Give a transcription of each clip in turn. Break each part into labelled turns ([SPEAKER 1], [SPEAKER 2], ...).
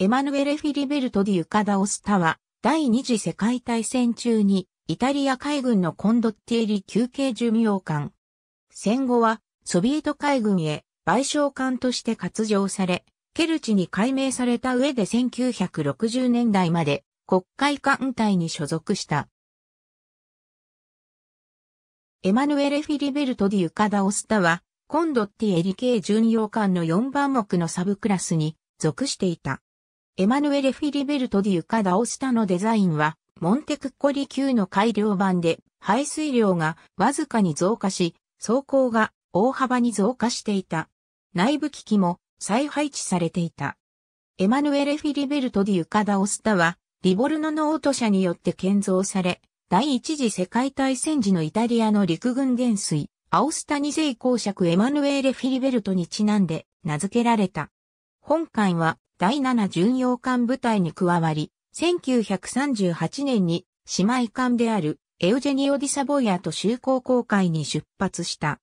[SPEAKER 1] エマヌエレ・フィリベルト・ディ・ユカダ・オスタは、第二次世界大戦中に、イタリア海軍のコンドッティエリ休憩寿命艦。戦後は、ソビエト海軍へ賠償艦として活用され、ケルチに改名された上で1960年代まで国会艦隊に所属した。エマヌエレ・フィリベルト・ディ・ユカダ・オスタは、コンドッティエリ系巡洋艦の4番目のサブクラスに属していた。エマヌエレ・フィリベルト・ディ・ユカ・ダオスタのデザインは、モンテクッコリ級の改良版で、排水量がわずかに増加し、走行が大幅に増加していた。内部機器も再配置されていた。エマヌエレ・フィリベルト・ディ・ユカ・ダオスタは、リボルノのオート社によって建造され、第一次世界大戦時のイタリアの陸軍元帥、アオスタニ世公爵エマヌエーレ・フィリベルトにちなんで名付けられた。本館は第7巡洋艦部隊に加わり、1938年に姉妹艦であるエウジェニオ・ディサボイアと修好航海に出発した。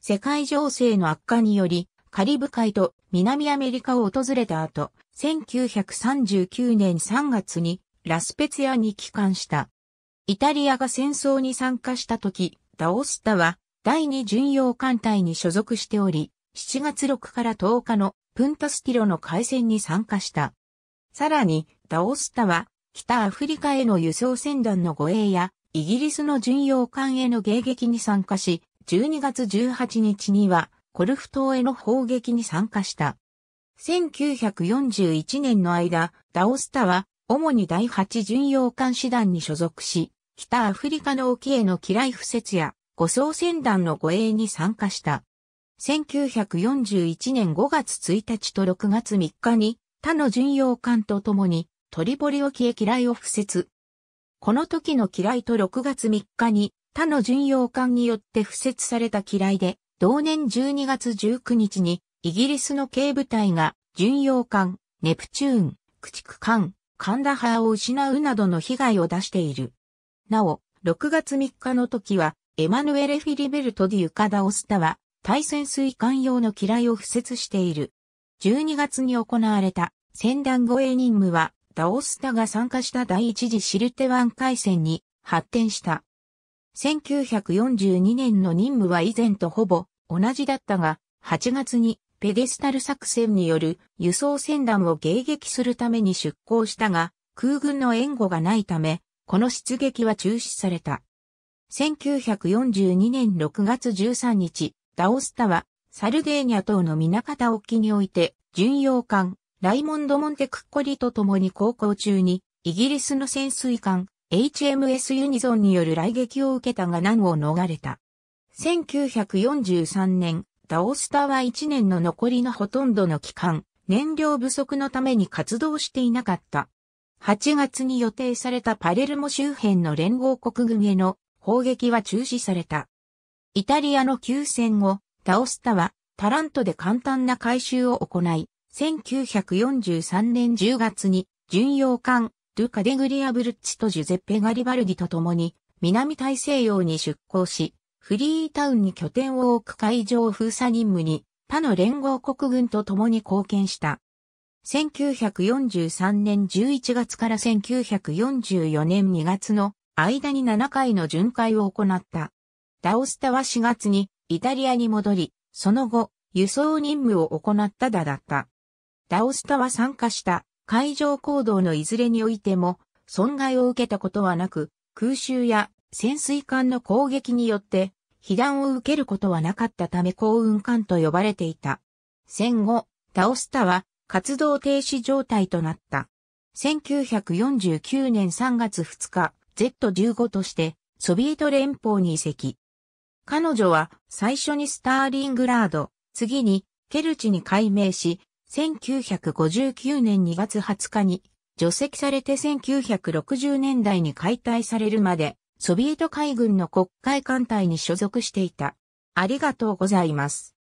[SPEAKER 1] 世界情勢の悪化により、カリブ海と南アメリカを訪れた後、1939年3月にラスペツヤに帰還した。イタリアが戦争に参加した時、ダオスタは第二巡洋艦隊に所属しており、7月6から10日のプンタスティロの海戦に参加した。さらに、ダオスタは、北アフリカへの輸送船団の護衛や、イギリスの巡洋艦への迎撃に参加し、12月18日には、コルフ島への砲撃に参加した。1941年の間、ダオスタは、主に第8巡洋艦師団に所属し、北アフリカの沖への機雷不設や、護送船団の護衛に参加した。1941年5月1日と6月3日に他の巡洋艦と共に鳥堀沖へ機雷を付設。この時の機雷と6月3日に他の巡洋艦によって付設された機雷で、同年12月19日にイギリスの警部隊が巡洋艦、ネプチューン、駆逐艦、カンダハーを失うなどの被害を出している。なお、6月3日の時は、エマヌエレ・フィリベルト・ディ・ユカダ・オスタは、対潜水艦用の機雷を敷設している。12月に行われた戦団護衛任務は、ダオスタが参加した第一次シルテ湾海戦に発展した。1942年の任務は以前とほぼ同じだったが、8月にペデスタル作戦による輸送船団を迎撃するために出港したが、空軍の援護がないため、この出撃は中止された。1942年6月13日、ダオスタは、サルデーニャ島の南方沖において、巡洋艦、ライモンド・モンテクッコリと共に航行中に、イギリスの潜水艦、HMS ユニゾンによる来撃を受けたが難を逃れた。1943年、ダオスタは1年の残りのほとんどの期間、燃料不足のために活動していなかった。8月に予定されたパレルモ周辺の連合国軍への砲撃は中止された。イタリアの休戦後、タオスタはタラントで簡単な回収を行い、1943年10月に巡洋艦ドゥカデグリアブルッチとジュゼッペ・ガリバルディと共に南大西洋に出港し、フリータウンに拠点を置く海上封鎖任務に他の連合国軍と共に貢献した。1943年11月から1944年2月の間に7回の巡回を行った。ダオスタは4月にイタリアに戻り、その後、輸送任務を行っただだった。ダオスタは参加した海上行動のいずれにおいても損害を受けたことはなく、空襲や潜水艦の攻撃によって被弾を受けることはなかったため幸運艦と呼ばれていた。戦後、ダオスタは活動停止状態となった。1949年3月2日、Z15 としてソビエト連邦に移籍。彼女は最初にスターリングラード、次にケルチに改名し、1959年2月20日に除籍されて1960年代に解体されるまで、ソビエト海軍の国会艦隊に所属していた。ありがとうございます。